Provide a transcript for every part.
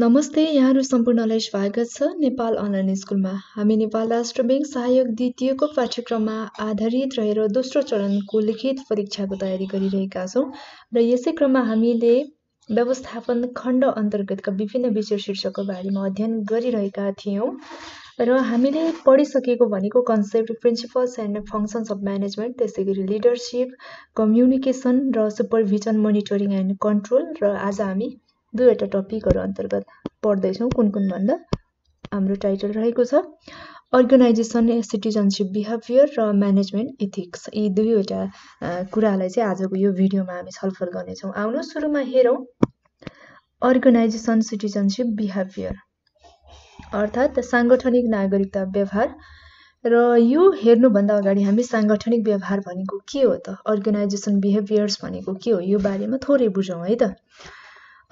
नमस्ते यहाँहरू सम्पूर्णलाई स्वागत छ नेपाल अनलाइन स्कुलमा हामी नेपाल राष्ट्र ब्याङ्क सहायक द्वितीयको पाठ्यक्रममा आधारित रहेर दोस्रो चरणको लिखित परीक्षाको तयारी गरिरहेका छौँ र यसै क्रममा हामीले व्यवस्थापन खण्ड अन्तर्गतका विभिन्न विषय शीर्षकको बारेमा अध्ययन गरिरहेका थियौँ र हामीले पढिसकेको भनेको concept principles and functions of management त्यसै गरी लिडरसिप कम्युनिकेसन र सुपरभिजन मोनिटरिङ एन्ड कन्ट्रोल र आज हामी दुईवटा टपिकहरू अन्तर्गत पढ्दैछौँ कुन कुन भन्दा हाम्रो टाइटल रहेको छ अर्गनाइजेसन सिटिजनसिप बिहेभियर र म्यानेजमेन्ट इथिक्स यी दुईवटा कुरालाई चाहिँ आजको यो भिडियोमा हामी छलफल गर्नेछौँ आउनु सुरुमा हेरौँ अर्गनाइजेसन सिटिजनसिप बिहेभियर अर्थात् साङ्गठनिक नागरिकता व्यवहार र यो हेर्नुभन्दा अगाडि हामी साङ्गठनिक व्यवहार भनेको के हो त अर्गनाइजेसन बिहेभियर्स भनेको के हो यो बारेमा थोरै बुझौँ है त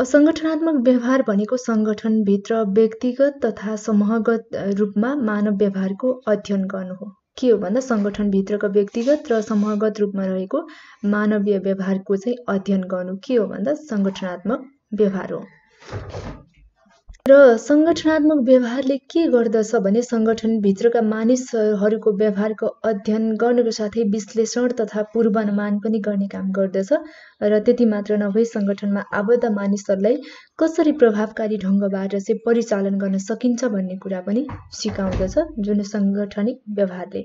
असङ्गठनात्मक व्यवहार भनेको सङ्गठनभित्र व्यक्तिगत तथा समूहगत रूपमा मानव व्यवहारको अध्ययन गर्नु हो के हो भन्दा सङ्गठनभित्रको व्यक्तिगत र समूहगत रूपमा रहेको मानवीय व्यवहारको चाहिँ अध्ययन गर्नु के हो भन्दा सङ्गठनात्मक व्यवहार हो र सङ्गठनात्मक व्यवहारले के गर्दछ भने सङ्गठनभित्रका मानिसहरूको व्यवहारको अध्ययन गर्नुको साथै विश्लेषण तथा पूर्वानुमान पनि गर्ने काम गर्दछ र त्यति मात्र नभई सङ्गठनमा आबद्ध मानिसहरूलाई कसरी प्रभावकारी ढङ्गबाट चाहिँ परिचालन गर्न सकिन्छ भन्ने कुरा पनि सिकाउँदछ जुन सङ्गठनिक व्यवहारले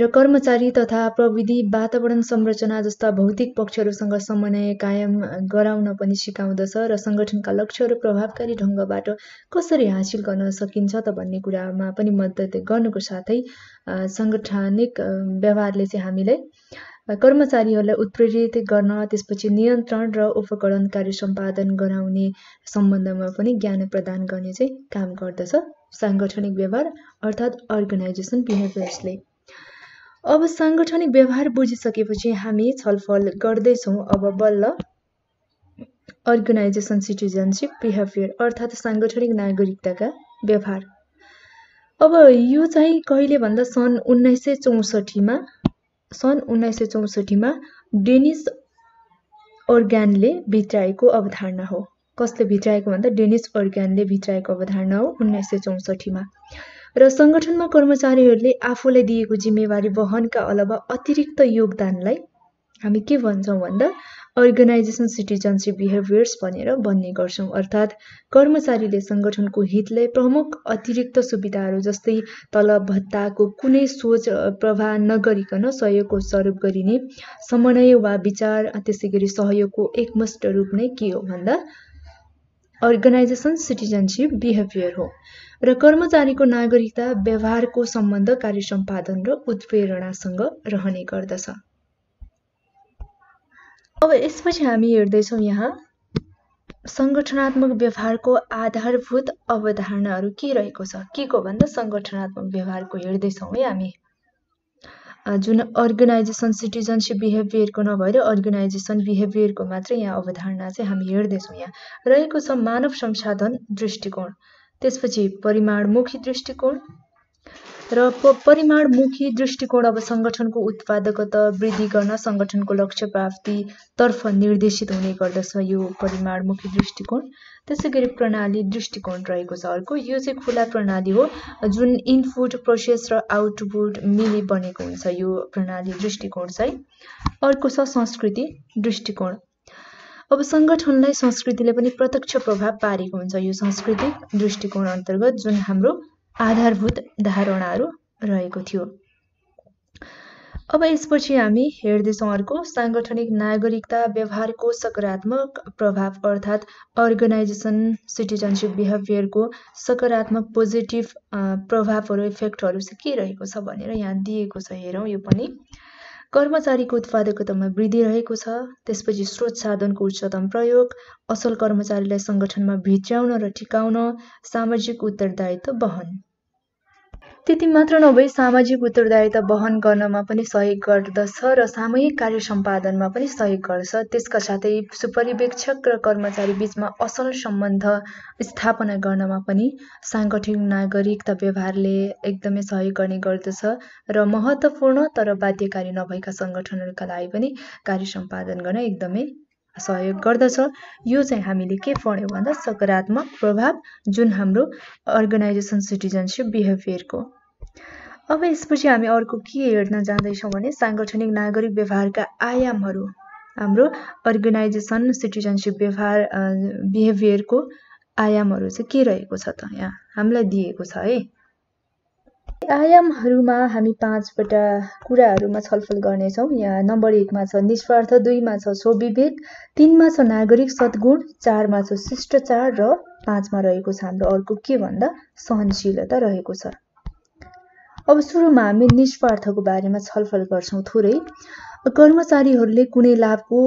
र कर्मचारी तथा प्रविधि वातावरण संरचना जस्ता भौतिक पक्षहरूसँग समन्वय कायम गराउन पनि सिकाउँदछ र सङ्गठनका लक्ष्यहरू प्रभावकारी ढङ्गबाट कसरी हासिल गर्न सकिन्छ त भन्ने कुरामा पनि मद्दत गर्नुको साथै साङ्गठनिक व्यवहारले चाहिँ हामीलाई कर्मचारीहरूलाई उत्प्रेरित गर्न त्यसपछि नियन्त्रण र उपकरण कार्य सम्पादन गराउने सम्बन्धमा पनि ज्ञान प्रदान गर्ने चाहिँ काम गर्दछ साङ्गठनिक व्यवहार अर्थात् अर्गनाइजेसन बिहेभियर्सले अब साङ्गठनिक व्यवहार बुझिसकेपछि हामी छलफल गर्दैछौँ अब बल्ल अर्गनाइजेसन सिटिजनसिप बिहेभियर अर्थात् साङ्गठनिक नागरिकताका व्यवहार अब यो चाहिँ कहिले भन्दा सन् उन्नाइस सय चौसठीमा सन् उन्नाइस सय चौसठीमा डेनिस अर्ग्यानले भित्राएको अवधारणा हो कसले भित्राएको भन्दा डेनिस अर्ग्यानले भित्राएको अवधारणा हो उन्नाइस सय चौसठीमा र सङ्गठनमा कर्मचारीहरूले आफूलाई दिएको जिम्मेवारी वहनका अलावा अतिरिक्त योगदानलाई हामी के भन्छौँ भन्दा अर्गनाइजेसन सिटिजनसिप बिहेभियर्स भनेर भन्ने गर्छौँ अर्थात् कर्मचारीले सङ्गठनको हितलाई प्रमुख अतिरिक्त सुविधाहरू जस्तै तलब भत्ताको कुनै सोच प्रभाव नगरिकन सहयोगको स्वरूप गरिने समन्वय वा विचार त्यसै गरी सहयोगको एकमष्ट रूप नै के हो भन्दा अर्गनाइजेसन सिटिजनसिप बिहेभियर हो र कर्मचारीको नागरिकता व्यवहारको सम्बन्ध कार्य सम्पादन र उत्प्रेरणासँग रहने गर्दछ अब यसपछि हामी हेर्दैछौँ यहाँ सङ्गठनात्मक व्यवहारको आधारभूत अवधारणाहरू के रहेको छ के को भन्दा सङ्गठनात्मक व्यवहारको हेर्दैछौँ है हामी जुन अर्गनाइजेसन सिटिजनसिप बिहेभियरको नभएर अर्गनाइजेसन बिहेभियरको मात्रै यहाँ अवधारणा चाहिँ हामी हेर्दैछौँ यहाँ रहेको छ मानव संसाधन दृष्टिकोण त्यसपछि परिमाणमुखी दृष्टिकोण र परिमाणमुखी दृष्टिकोण अब सङ्गठनको उत्पादकता वृद्धि गर्न सङ्गठनको लक्ष्य प्राप्तितर्फ निर्देशित हुने गर्दछ यो परिमाणमुखी दृष्टिकोण त्यसै गरी प्रणाली दृष्टिकोण रहेको छ अर्को यो चाहिँ खुला प्रणाली हो जुन इनपुट प्रोसेस र आउटपुट मिली बनेको हुन्छ यो प्रणाली दृष्टिकोण चाहिँ अर्को छ संस्कृति दृष्टिकोण अब सङ्गठनलाई संस्कृतिले पनि प्रत्यक्ष प्रभाव पारेको हुन्छ यो सांस्कृतिक दृष्टिकोण अन्तर्गत जुन हाम्रो आधारभूत धारणाहरू रहेको थियो अब यसपछि हामी हेर्दैछौँ अर्को साङ्गठनिक नागरिकता व्यवहारको सकारात्मक प्रभाव अर्थात् अर्गनाइजेसन सिटिजनसिप बिहेभियरको सकारात्मक पोजिटिभ प्रभावहरू इफेक्टहरू चाहिँ के रहेको छ भनेर यहाँ दिएको छ हेरौँ यो पनि कर्मचारीको उत्पादकतामा वृद्धि रहेको छ त्यसपछि स्रोत साधनको उच्चतम प्रयोग असल कर्मचारीलाई सङ्गठनमा भित्र्याउन र टिकाउन सामाजिक उत्तरदायित्व वहन त्यति मात्र नभई सामाजिक उत्तरदायित्व वहन गर्नमा पनि सहयोग गर्दछ र सामूहिक कार्य सम्पादनमा पनि सहयोग गर्छ त्यसका साथै सुपरिवेक्षक र कर्मचारी बिचमा असल सम्बन्ध स्थापना गर्नमा पनि साङ्गठनिक नागरिकता व्यवहारले एकदमै सहयोग गर्ने गर्दछ र महत्त्वपूर्ण तर बाध्यकारी नभएका सङ्गठनहरूका लागि पनि कार्य सम्पादन गर्न एकदमै सहयोग गर्दछ यो चाहिँ हामीले के पढ्यौँ भन्दा सकारात्मक प्रभाव जुन हाम्रो अर्गनाइजेसन सिटिजनसिप बिहेभियरको अब यसपछि हामी अर्को के हेर्न जाँदैछौँ भने साङ्गठनिक नागरिक व्यवहारका आयामहरू हाम्रो अर्गनाइजेसन सिटिजनसिप व्यवहार बिहेभियरको आयामहरू चाहिँ के रहेको छ त यहाँ हामीलाई दिएको छ है आयामहरूमा हामी पाँचवटा कुराहरूमा छलफल गर्नेछौँ यहाँ नम्बर एकमा छ निस्वार्थ दुईमा छ स्वविवेक तिनमा छ नागरिक सद्गुण चारमा छ शिष्टाचार र पाँचमा रहेको छ हाम्रो अर्को के भन्दा सहनशीलता रहेको छ अब सुरुमा हामी निस्वार्थको बारेमा छलफल गर्छौँ थोरै कर्मचारीहरूले कुनै लाभको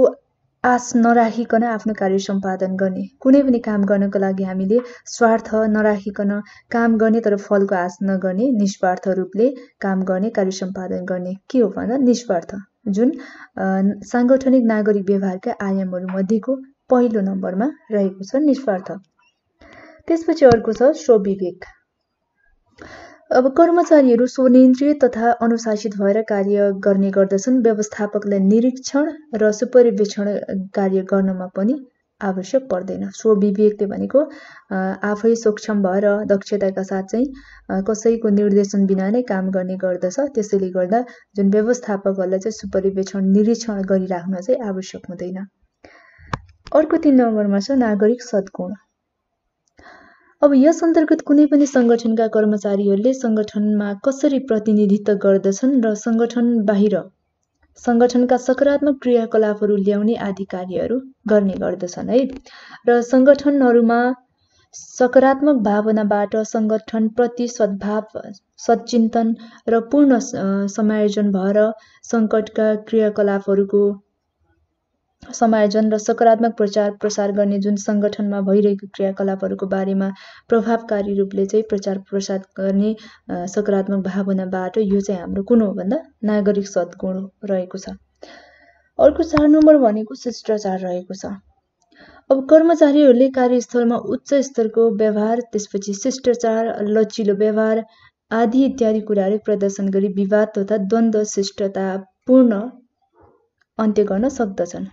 आश नराखिकन आफ्नो कार्य सम्पादन गर्ने कुनै पनि काम गर्नको लागि हामीले स्वार्थ नराखिकन काम गर्ने तर फलको आश नगर्ने निस्वार्थ रूपले काम गर्ने कार्य सम्पादन गर्ने के हो भन्दा निस्वार्थ जुन साङ्गठनिक नागरिक व्यवहारका मध्येको पहिलो नम्बरमा रहेको छ निस्वार्थ त्यसपछि अर्को छ स्वविवेक अब कर्मचारीहरू स्वनियन्त्रित तथा अनुशासित भएर कार्य गर्ने गर्दछन् व्यवस्थापकलाई निरीक्षण र सुपरिवेक्षण कार्य गर्नमा पनि आवश्यक पर्दैन स्वविवेकले भनेको आफै सक्षम भएर दक्षताका साथ चाहिँ कसैको निर्देशन बिना नै काम गर्ने गर्दछ त्यसैले गर्दा जुन व्यवस्थापकहरूलाई चाहिँ सुपरिवेक्षण निरीक्षण गरिराख्न चाहिँ आवश्यक हुँदैन अर्को तिन नम्बरमा छ नागरिक सद्गुण अब यस अन्तर्गत कुनै पनि सङ्गठनका कर्मचारीहरूले सङ्गठनमा कसरी प्रतिनिधित्व गर्दछन् र सङ्गठन बाहिर सङ्गठनका सकारात्मक क्रियाकलापहरू ल्याउने आदि कार्यहरू गर्ने गर्दछन् है र सङ्गठनहरूमा सकारात्मक भावनाबाट सङ्गठनप्रति सद्भाव सचिन्तन र पूर्ण समायोजन भएर सङ्कटका क्रियाकलापहरूको समायोजन र सकारात्मक प्रचार प्रसार गर्ने जुन सङ्गठनमा भइरहेको क्रियाकलापहरूको बारेमा प्रभावकारी रूपले चाहिँ प्रचार प्रसार गर्ने सकारात्मक भावनाबाट यो चाहिँ हाम्रो कुन हो भन्दा नागरिक सद्गुण रहेको छ अर्को चार नम्बर भनेको शिष्टाचार रहेको छ अब कर्मचारीहरूले कार्यस्थलमा उच्च स्तरको व्यवहार त्यसपछि शिष्टाचार लचिलो व्यवहार आदि इत्यादि कुराहरू प्रदर्शन गरी विवाद तथा द्वन्द्व शिष्टतापूर्ण अन्त्य गर्न सक्दछन्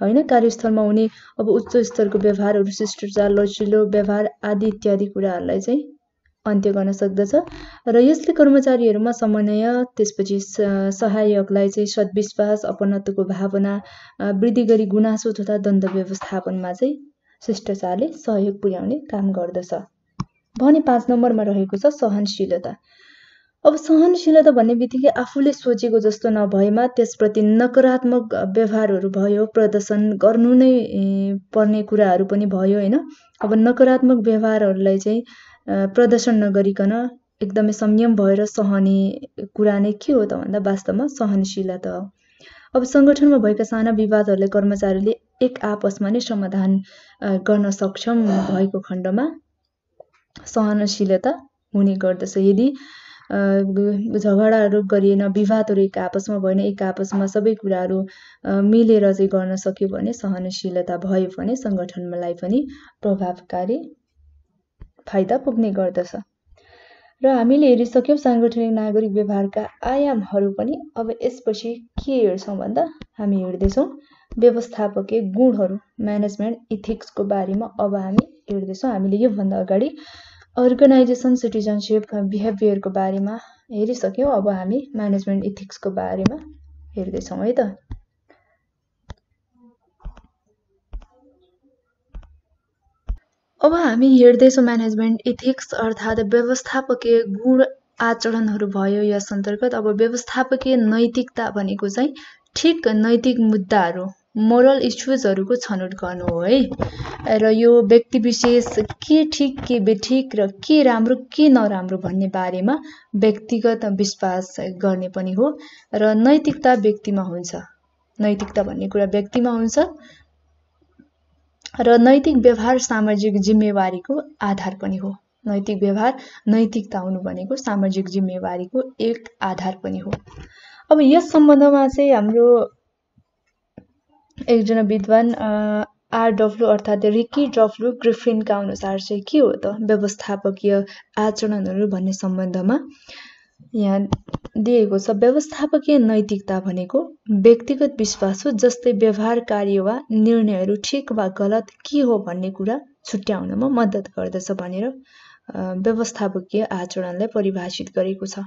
होइन कार्यस्थलमा हुने अब उच्च स्तरको व्यवहारहरू शिष्टाचार लचिलो व्यवहार आदि इत्यादि कुराहरूलाई चाहिँ अन्त्य गर्न सक्दछ र यसले कर्मचारीहरूमा समन्वय त्यसपछि सहायकलाई चाहिँ सद्विश्वास अपनत्वको भावना वृद्धि गरी गुनासो तथा द्वन्द व्यवस्थापनमा चाहिँ शिष्टाचारले सहयोग पुर्याउने काम गर्दछ भने पाँच नम्बरमा रहेको छ सहनशीलता अब सहनशीलता भन्ने बित्तिकै आफूले सोचेको जस्तो नभएमा त्यसप्रति नकारात्मक व्यवहारहरू भयो प्रदर्शन गर्नु नै पर्ने कुराहरू पनि भयो होइन अब नकारात्मक व्यवहारहरूलाई चाहिँ प्रदर्शन नगरिकन एकदमै संयम भएर सहने कुरा नै के हो त भन्दा वास्तवमा सहनशीलता हो अब सङ्गठनमा भएका साना विवादहरूलाई कर्मचारीले एक आपसमा नै समाधान गर्न सक्षम भएको खण्डमा सहनशीलता हुने गर्दछ यदि झगडाहरू गरिएन विवादहरू एक आपसमा भएन एक आपसमा सबै कुराहरू मिलेर चाहिँ गर्न सक्यो भने सहनशीलता भयो भने सङ्गठनलाई पनि प्रभावकारी फाइदा पुग्ने गर्दछ र हामीले हेरिसक्यौँ साङ्गठनिक नागरिक व्यवहारका आयामहरू पनि अब यसपछि के हेर्छौँ भन्दा हामी हेर्दैछौँ व्यवस्थापकीय गुणहरू म्यानेजमेन्ट इथिक्सको बारेमा अब हामी हेर्दैछौँ हामीले योभन्दा अगाडि अर्गनाइजेसन सिटिजनसिप बिहेभियरको बारेमा हेरिसक्यौँ अब हामी म्यानेजमेन्ट इथिक्सको बारेमा हेर्दैछौँ है त अब हामी हेर्दैछौँ म्यानेजमेन्ट इथिक्स अर्थात् व्यवस्थापकीय गुण आचरणहरू भयो यस अन्तर्गत अब व्यवस्थापकीय नैतिकता भनेको चाहिँ ठिक नैतिक मुद्दाहरू मोरल इस्युजहरूको छनौट गर्नु हो है र यो व्यक्ति विशेष के ठिक के बेठिक र के राम्रो के नराम्रो भन्ने बारेमा व्यक्तिगत विश्वास गर्ने पनि हो र नैतिकता व्यक्तिमा हुन्छ नैतिकता भन्ने कुरा व्यक्तिमा हुन्छ र नैतिक व्यवहार सामाजिक जिम्मेवारीको आधार पनि हो नैतिक व्यवहार नैतिकता हुनु भनेको सामाजिक जिम्मेवारीको एक आधार पनि हो अब यस सम्बन्धमा चाहिँ हाम्रो एकजना विद्वान आरडब्लु अर्थात् रिकी डब्लु ग्रिफिनका अनुसार चाहिँ के हो त व्यवस्थापकीय आचरणहरू भन्ने सम्बन्धमा यहाँ दिएको छ व्यवस्थापकीय नैतिकता भनेको व्यक्तिगत विश्वास हो जस्तै व्यवहार कार्य वा निर्णयहरू ठिक वा गलत के हो भन्ने कुरा छुट्याउनमा मद्दत गर्दछ भनेर व्यवस्थापकीय आचरणलाई परिभाषित गरेको छ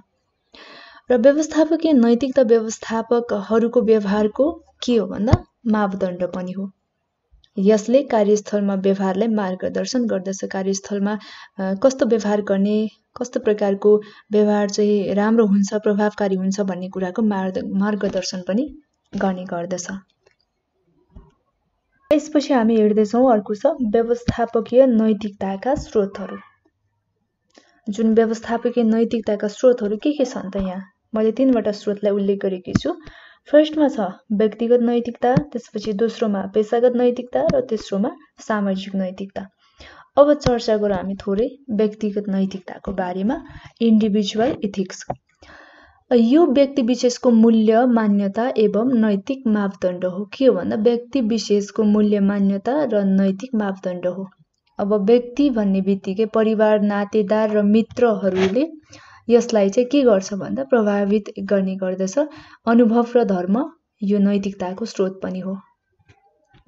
र व्यवस्थापकीय नैतिकता व्यवस्थापकहरूको व्यवहारको के हो भन्दा मापदण्ड पनि हो यसले कार्यस्थलमा व्यवहारलाई मार्गदर्शन गर्दछ कार्यस्थलमा कस्तो व्यवहार गर्ने कस्तो प्रकारको व्यवहार चाहिँ राम्रो हुन्छ प्रभावकारी हुन्छ भन्ने कुराको मार्गदर्शन पनि गर्ने गर्दछ यसपछि हामी हेर्दैछौँ अर्को छ व्यवस्थापकीय नैतिकताका स्रोतहरू जुन व्यवस्थापकीय नैतिकताका स्रोतहरू के के छन् त यहाँ मैले तिनवटा स्रोतलाई उल्लेख गरेकी छु फर्स्टमा छ व्यक्तिगत नैतिकता त्यसपछि दोस्रोमा पेसागत नैतिकता र तेस्रोमा सामाजिक नैतिकता अब चर्चा गरौँ हामी थोरै व्यक्तिगत नैतिकताको बारेमा इन्डिभिजुअल इथिक्स यो व्यक्ति विशेषको मूल्य मान्यता एवं नैतिक मापदण्ड हो के हो भन्दा व्यक्ति विशेषको मूल्य मान्यता र नैतिक मापदण्ड हो अब व्यक्ति भन्ने बित्तिकै परिवार नातेदार र मित्रहरूले यसलाई चाहिँ के गर्छ भन्दा प्रभावित गर्ने गर्दछ अनुभव र धर्म यो नैतिकताको स्रोत पनि हो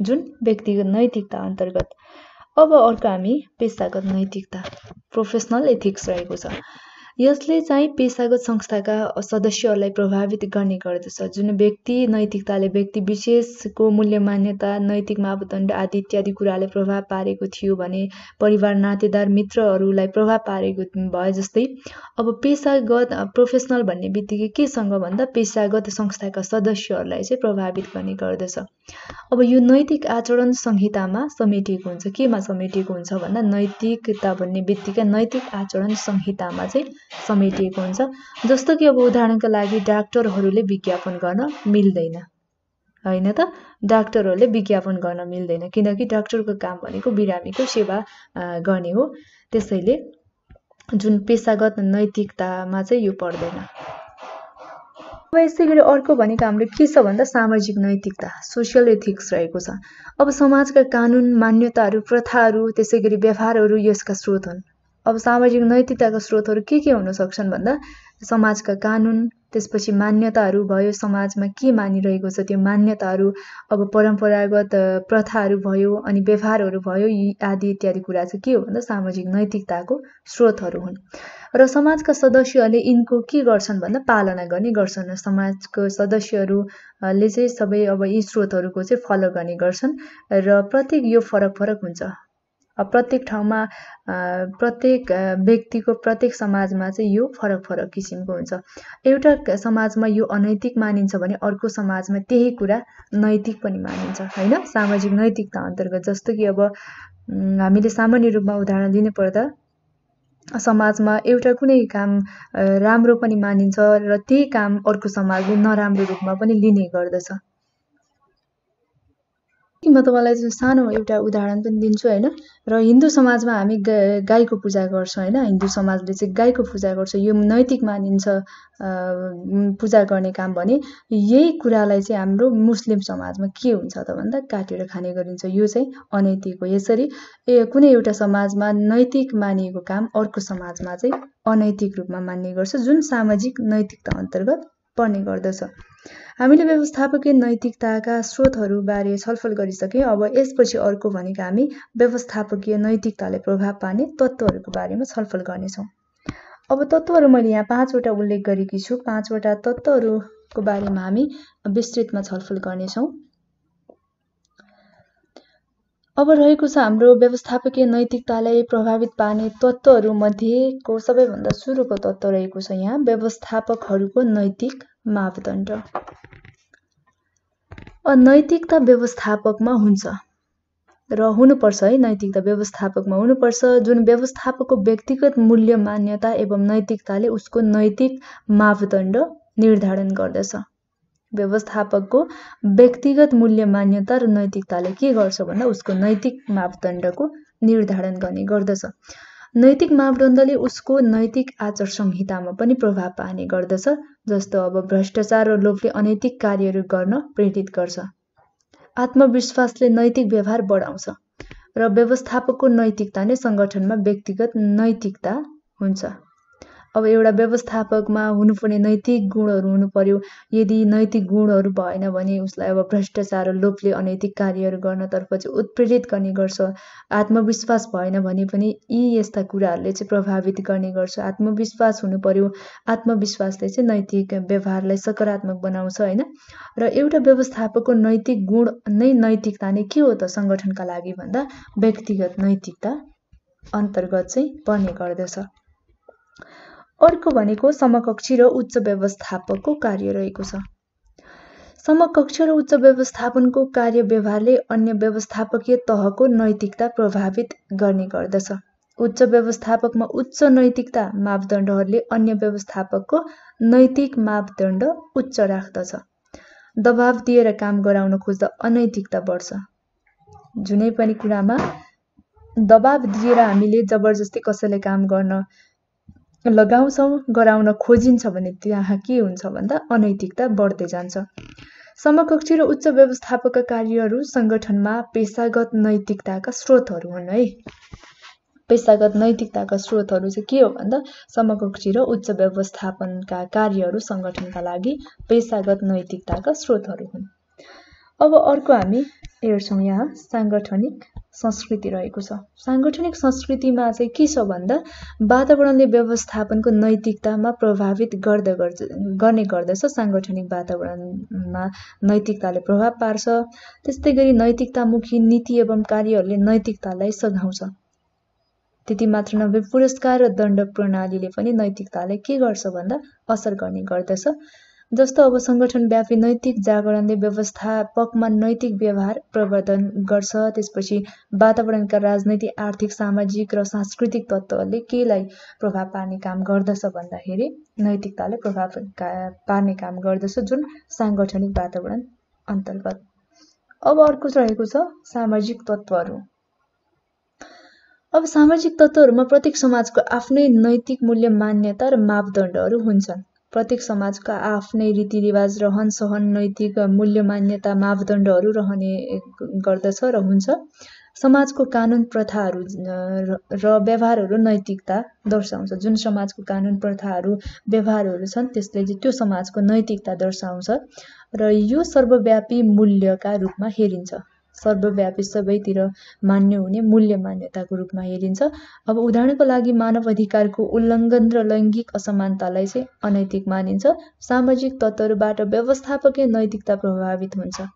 जुन व्यक्तिगत नैतिकता अन्तर्गत अब अर्को हामी पेसागत नैतिकता प्रोफेसनल एथिक्स रहेको छ यसले चाहिँ पेसागत संस्थाका सदस्यहरूलाई प्रभावित गर्ने गर्दछ जुन व्यक्ति नैतिकताले व्यक्ति विशेषको मूल्य मान्यता नैतिक मापदण्ड आदि इत्यादि कुराले प्रभाव पारेको थियो भने परिवार नातेदार मित्रहरूलाई प्रभाव पारेको भयो जस्तै अब पेसागत प्रोफेसनल भन्ने बित्तिकै केसँग भन्दा पेसागत संस्थाका सदस्यहरूलाई चाहिँ प्रभावित गर्ने गर्दछ अब यो नैतिक आचरण संहितामा समेटिएको हुन्छ केमा समेटिएको हुन्छ भन्दा नैतिकता भन्ने बित्तिकै नैतिक आचरण संहितामा चाहिँ समेटिएको हुन्छ जस्तो कि अब उदाहरणका लागि डाक्टरहरूले विज्ञापन गर्न मिल्दैन होइन त डाक्टरहरूले विज्ञापन गर्न मिल्दैन किनकि डाक्टरको काम भनेको बिरामीको सेवा गर्ने हो त्यसैले जुन पेसागत नैतिकतामा चाहिँ यो पर्दैन अब यसै गरी अर्को भनेको हाम्रो के छ भन्दा सामाजिक नैतिकता सोसियल एथिक्स रहेको छ अब समाजका कानुन मान्यताहरू प्रथाहरू त्यसै गरी व्यवहारहरू यसका स्रोत हुन् अब सामाजिक नैतिकताको स्रोतहरू के के हुन सक्छन् भन्दा समाजका कानुन त्यसपछि मान्यताहरू भयो समाजमा के मानिरहेको छ त्यो मान्यताहरू अब परम्परागत प्रथाहरू भयो अनि व्यवहारहरू भयो यी आदि इत्यादि कुरा चाहिँ के हो भन्दा सामाजिक नैतिकताको स्रोतहरू हुन् र समाजका सदस्यहरूले यिनको के गर्छन् भन्दा पालना गर्ने गर्छन् समाजको सदस्यहरूले चाहिँ सबै अब यी स्रोतहरूको चाहिँ फलो गर्ने गर्छन् र प्रत्येक यो फरक फरक हुन्छ प्रत्येक ठाउँमा प्रत्येक व्यक्तिको प्रत्येक समाजमा चाहिँ यो फरक फरक किसिमको हुन्छ एउटा समाजमा यो अनैतिक मानिन्छ भने अर्को समाजमा त्यही कुरा नैतिक पनि मानिन्छ होइन सामाजिक नैतिकता अन्तर्गत जस्तो कि अब हामीले सामान्य रूपमा उदाहरण दिनुपर्दा समाजमा एउटा कुनै काम राम्रो पनि मानिन्छ र त्यही काम अर्को समाजले नराम्रो रूपमा पनि लिने गर्दछ म तपाईँलाई चाहिँ सानो एउटा उदाहरण पनि दिन्छु होइन र हिन्दू समाजमा हामी गा गाईको पूजा गर्छौँ होइन हिन्दू समाजले चाहिँ गाईको पूजा गर्छ यो नैतिक मानिन्छ पूजा गर्ने काम भने यही कुरालाई चाहिँ हाम्रो मुस्लिम समाजमा के हुन्छ त भन्दा काटेर खाने गरिन्छ यो चाहिँ अनैतिक हो यसरी ए कुनै एउटा समाजमा नैतिक मानिएको काम अर्को समाजमा चाहिँ अनैतिक रूपमा मान्ने गर्छ जुन सामाजिक नैतिकता अन्तर्गत पर्ने गर्दछ हामीले व्यवस्थापकीय नैतिकताका स्रोतहरूबारे छलफल गरिसके अब यसपछि अर्को भनेको हामी व्यवस्थापकीय नैतिकताले प्रभाव पार्ने तत्त्वहरूको बारेमा छलफल गर्नेछौँ अब तत्त्वहरू मैले यहाँ पाँचवटा उल्लेख गरेकी छु पाँचवटा तत्त्वहरूको बारेमा हामी विस्तृतमा छलफल गर्नेछौँ अब रहेको छ हाम्रो व्यवस्थापकीय नैतिकतालाई प्रभावित पार्ने तत्त्वहरूमध्येको सबैभन्दा सुरुको तत्त्व रहेको छ यहाँ व्यवस्थापकहरूको नैतिक मापदण्ड नैतिकता व्यवस्थापकमा हुन्छ र हुनुपर्छ है नैतिकता व्यवस्थापकमा हुनुपर्छ जुन व्यवस्थापकको व्यक्तिगत मूल्य मान्यता एवं नैतिकताले उसको नैतिक मापदण्ड निर्धारण गर्दछ व्यवस्थापकको व्यक्तिगत मूल्य मान्यता र नैतिकताले के गर्छ भन्दा उसको नैतिक मापदण्डको निर्धारण गर्ने गर्दछ नैतिक मापदण्डले उसको नैतिक आचार संहितामा पनि प्रभाव पार्ने गर्दछ जस्तो अब भ्रष्टाचार र लोभले अनैतिक कार्यहरू गर्न प्रेरित गर्छ आत्मविश्वासले नैतिक व्यवहार बढाउँछ र व्यवस्थापकको नैतिकता नै सङ्गठनमा व्यक्तिगत नैतिकता हुन्छ अब एउटा व्यवस्थापकमा हुनुपर्ने नैतिक गुणहरू हुनु पर्यो यदि नैतिक गुणहरू भएन भने उसलाई अब भ्रष्टाचार लोभले अनैतिक कार्यहरू गर्नतर्फ चाहिँ उत्प्रेरित गर्ने गर्छ आत्मविश्वास भएन भने पनि यी यस्ता कुराहरूले चाहिँ प्रभावित गर्ने गर्छ आत्मविश्वास हुनु पर्यो आत्मविश्वासले चाहिँ नैतिक व्यवहारलाई सकारात्मक बनाउँछ होइन र एउटा व्यवस्थापकको नैतिक गुण नै नैतिकता नै के हो त सङ्गठनका लागि भन्दा व्यक्तिगत नैतिकता अन्तर्गत चाहिँ पर्ने गर्दछ अर्को भनेको समकक्षी र उच्च व्यवस्थापकको कार्य रहेको छ समकक्ष र उच्च व्यवस्थापनको कार्य व्यवहारले अन्य व्यवस्थापकीय तहको नैतिकता प्रभावित गर्ने गर्दछ उच्च व्यवस्थापकमा उच्च नैतिकता मापदण्डहरूले अन्य व्यवस्थापकको नैतिक मापदण्ड उच्च राख्दछ दबाब दिएर काम गराउन खोज्दा अनैतिकता बढ्छ जुनै पनि कुरामा दबाब दिएर हामीले जबरजस्ती कसैले काम गर्न लगाउँछौँ गराउन खोजिन्छ भने त्यहाँ के हुन्छ भन्दा अनैतिकता बढ्दै जान्छ समकक्षी र उच्च व्यवस्थापकका कार्यहरू सङ्गठनमा पेसागत नैतिकताका स्रोतहरू हुन् है पेसागत नैतिकताका स्रोतहरू चाहिँ के हो भन्दा समकक्षी र उच्च व्यवस्थापनका कार्यहरू सङ्गठनका लागि पेसागत नैतिकताका स्रोतहरू हुन् अब अर्को हामी हेर्छौँ यहाँ साङ्गठनिक संस्कृति रहेको छ साङ्गठनिक संस्कृतिमा चाहिँ के छ भन्दा वातावरणले व्यवस्थापनको नैतिकतामा प्रभावित गर्दै गर्ने गर्दछ साङ्गठनिक वातावरणमा नैतिकताले प्रभाव पार्छ त्यस्तै गरी नैतिकतामुखी नीति एवं कार्यहरूले नैतिकतालाई सघाउँछ त्यति मात्र नभए पुरस्कार र दण्ड प्रणालीले पनि नैतिकतालाई के गर्छ भन्दा असर गर्ने गर्दछ जस्तो अब सङ्गठनव्यापी नैतिक जागरणले व्यवस्थापकमा नैतिक व्यवहार प्रवर्तन गर्छ त्यसपछि वातावरणका राजनैतिक आर्थिक सामाजिक र सांस्कृतिक तत्त्वहरूले केलाई प्रभाव पार्ने काम गर्दछ भन्दाखेरि नैतिकताले प्रभाव पार्ने काम गर्दछ जुन साङ्गठनिक वातावरण अन्तर्गत अब अर्को रहेको छ सामाजिक तत्त्वहरू अब सामाजिक तत्त्वहरूमा प्रत्येक समाजको आफ्नै नैतिक मूल्य मान्यता र मापदण्डहरू हुन्छन् प्रत्येक समाजका आफ्नै रीतिरिवाज रहन सहन नैतिक मूल्य मान्यता मापदण्डहरू रहने गर्दछ र हुन्छ समाजको कानुन प्रथाहरू र व्यवहारहरू नैतिकता दर्शाउँछ जुन समाजको कानुन प्रथाहरू व्यवहारहरू छन् त्यसले चाहिँ त्यो समाजको नैतिकता दर्शाउँछ र यो सर्वव्यापी मूल्यका रूपमा हेरिन्छ सर्वव्यापी सबैतिर मान्य हुने मूल्य मान्यताको रूपमा हेरिन्छ अब उदाहरणको लागि मानव अधिकारको उल्लङ्घन र लैङ्गिक असमानतालाई चाहिँ अनैतिक मानिन्छ सामाजिक तत्त्वहरूबाट व्यवस्थापकीय नैतिकता प्रभावित हुन्छ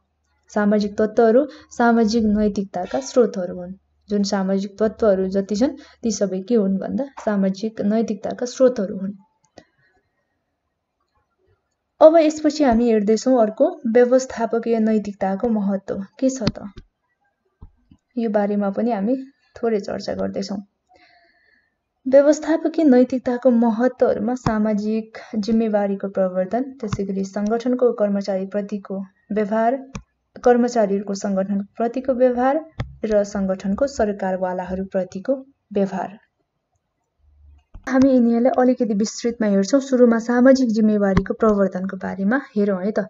सामाजिक तत्त्वहरू सामाजिक नैतिकताका स्रोतहरू हुन् जुन सामाजिक तत्त्वहरू जति छन् ती सबै के हुन् भन्दा सामाजिक नैतिकताका स्रोतहरू हुन् अब यसपछि हामी हेर्दैछौँ अर्को व्यवस्थापकीय नैतिकताको महत्त्व के छ त यो बारेमा पनि हामी थोरै चर्चा गर्दैछौँ व्यवस्थापकीय नैतिकताको महत्त्वहरूमा सामाजिक जिम्मेवारीको प्रवर्धन त्यसै गरी सङ्गठनको कर्मचारीप्रतिको व्यवहार कर्मचारीहरूको सङ्गठनप्रतिको व्यवहार र सङ्गठनको सरकारवालाहरूप्रतिको व्यवहार हामी यिनीहरूलाई अलिकति विस्तृतमा हेर्छौँ सुरुमा सामाजिक जिम्मेवारीको प्रवर्धनको बारेमा हेरौँ है त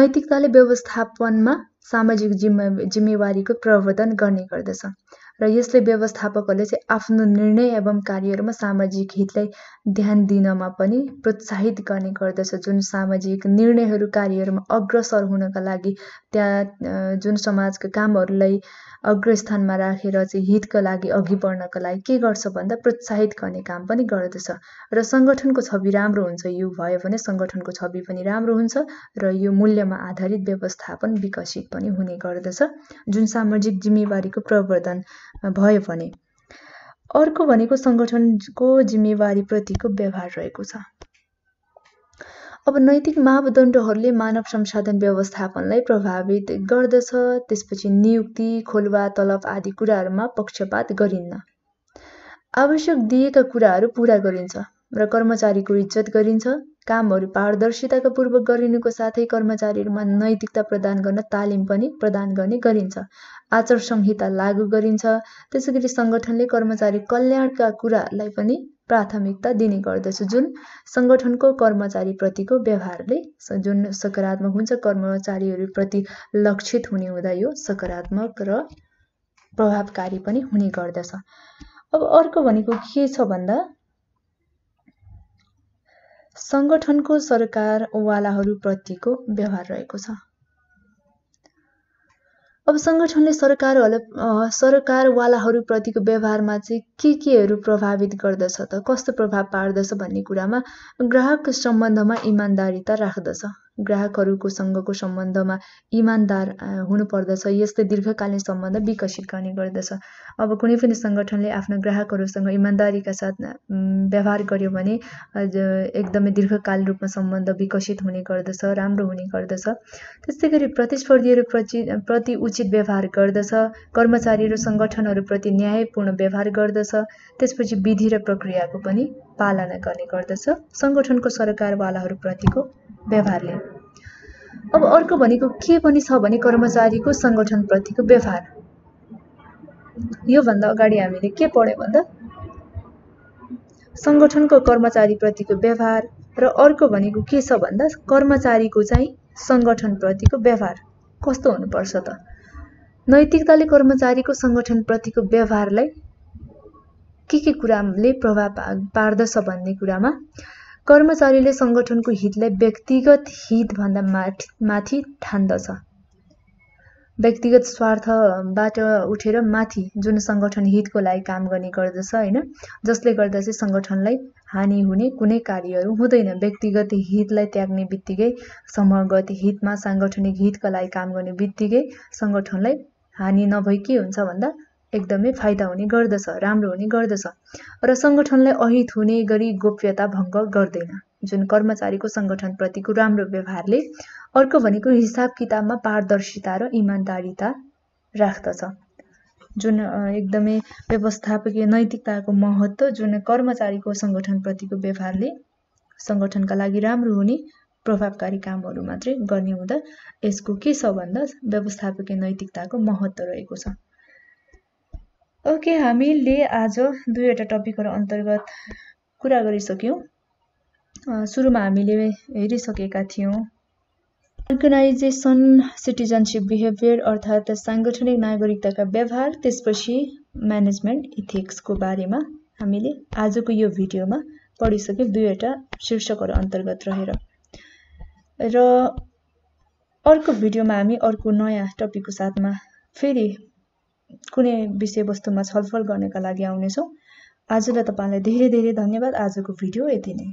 नैतिकताले व्यवस्थापनमा सामाजिक जिम्मे जिम्मेवारीको प्रवर्धन गर्ने गर्दछ र यसले व्यवस्थापकहरूले चाहिँ आफ्नो निर्णय एवं कार्यहरूमा सामाजिक हितलाई ध्यान दिनमा पनि प्रोत्साहित गर्ने गर्दछ जुन सामाजिक निर्णयहरू कार्यहरूमा अग्रसर हुनका लागि त्यहाँ जुन समाजको कामहरूलाई अग्रस्थानमा राखेर चाहिँ हितको लागि अघि बढ्नको लागि के गर्छ भन्दा प्रोत्साहित गर्ने काम पनि गर्दछ र सङ्गठनको छवि राम्रो हुन्छ यो भयो भने सङ्गठनको छवि पनि राम्रो हुन्छ र यो मूल्यमा आधारित व्यवस्थापन विकसित पनि हुने गर्दछ जुन सामाजिक जिम्मेवारीको प्रवर्धन भयो भने अर्को भनेको सङ्गठनको जिम्मेवारीप्रतिको व्यवहार रहेको छ अब नैतिक मापदण्डहरूले मानव संसाधन व्यवस्थापनलाई प्रभावित गर्दछ त्यसपछि नियुक्ति खोलवा तलब आदि कुराहरूमा पक्षपात गरिन्न आवश्यक दिएका कुराहरू पुरा गरिन्छ र कर्मचारीको इज्जत गरिन्छ कामहरू पूर्वक गरिनुको साथै कर्मचारीहरूमा नैतिकता प्रदान गर्न तालिम पनि प्रदान गर्ने गरिन्छ आचार संहिता लागू गरिन्छ त्यसै गरी सङ्गठनले कर्मचारी कल्याणका कुरालाई पनि प्राथमिकता दिने गर्दछ जुन सङ्गठनको कर्मचारीप्रतिको व्यवहारले जुन सकारात्मक हुन्छ कर्मचारीहरूप्रति लक्षित हुने हुँदा यो सकारात्मक र प्रभावकारी पनि हुने गर्दछ अब अर्को भनेको के छ भन्दा सङ्गठनको सरकारवालाहरूप्रतिको व्यवहार रहेको छ अब सङ्गठनले सरकारहरूलाई सरकारवालाहरूप्रतिको व्यवहारमा चाहिँ के केहरू प्रभावित गर्दछ त कस्तो प्रभाव पार्दछ भन्ने कुरामा ग्राहक सम्बन्धमा इमान्दारिता राख्दछ ग्राहकहरूको सँगको सम्बन्धमा इमान्दार हुनुपर्दछ यस्तै दीर्घकालीन सम्बन्ध विकसित गर्ने गर्दछ अब कुनै पनि सङ्गठनले आफ्नो ग्राहकहरूसँग इमान्दारीका साथ व्यवहार गर्यो भने एकदमै दीर्घकालीन रूपमा सम्बन्ध विकसित हुने गर्दछ राम्रो हुने गर्दछ त्यस्तै गरी प्रतिस्पर्धीहरू प्रति उचित व्यवहार गर्दछ कर्मचारीहरू सङ्गठनहरूप्रति न्यायपूर्ण व्यवहार गर्दछ त्यसपछि विधि र प्रक्रियाको पनि पालना गर्ने गर्दछ सङ्गठनको सरकारवालाहरूप्रतिको व्यवहारले अब अर्को भनेको के पनि छ भने कर्मचारीको सङ्गठनप्रतिको व्यवहार योभन्दा अगाडि हामीले के पढ्यौँ भन्दा सङ्गठनको कर्मचारीप्रतिको व्यवहार र अर्को भनेको के छ भन्दा कर्मचारीको चाहिँ सङ्गठनप्रतिको व्यवहार कस्तो हुनुपर्छ त नैतिकताले कर्मचारीको सङ्गठनप्रतिको व्यवहारलाई के के कुराले प्रभाव पार्दछ भन्ने कुरामा कर्मचारीले सङ्गठनको हितलाई व्यक्तिगत हितभन्दा माथि माथि ठान्दछ व्यक्तिगत स्वार्थबाट उठेर माथि जुन सङ्गठन हितको लागि काम गर्ने गर्दछ होइन जसले गर्दा चाहिँ सङ्गठनलाई हानि हुने कुनै कार्यहरू हुँदैन व्यक्तिगत हितलाई त्याग्ने बित्तिकै समूहगत हितमा साङ्गठनिक हितको लागि काम गर्ने बित्तिकै सङ्गठनलाई हानि नभई के हुन्छ भन्दा एकदमै फाइदा हुने गर्दछ राम्रो हुने गर्दछ र सङ्गठनलाई अहित हुने गरी गोप्यता भङ्ग गर्दैन जुन कर्मचारीको सङ्गठनप्रतिको राम्रो व्यवहारले अर्को भनेको हिसाब किताबमा पारदर्शिता र इमान्दारिता राख्दछ जुन एकदमै व्यवस्थापकीय नैतिकताको महत्त्व जुन कर्मचारीको सङ्गठनप्रतिको व्यवहारले सङ्गठनका लागि राम्रो हुने प्रभावकारी कामहरू मात्रै गर्ने हुँदा यसको के छ भन्दा व्यवस्थापकीय नैतिकताको महत्त्व रहेको छ ओके हामीले आज दुईवटा टपिकहरू अन्तर्गत कुरा गरिसक्यौँ सुरुमा हामीले हेरिसकेका थियौँ अर्गनाइजेसन सिटिजनसिप बिहेभियर अर्थात् साङ्गठनिक नागरिकताका व्यवहार त्यसपछि म्यानेजमेन्ट इथिक्सको बारेमा हामीले आजको यो भिडियोमा पढिसक्यौँ दुईवटा शीर्षकहरू अन्तर्गत रहेर र अर्को भिडियोमा हामी अर्को नयाँ टपिकको साथमा फेरि कुनै विषयवस्तुमा छलफल गर्नका लागि आउनेछौँ आजलाई तपाईँलाई धेरै धेरै धन्यवाद आजको भिडियो यति नै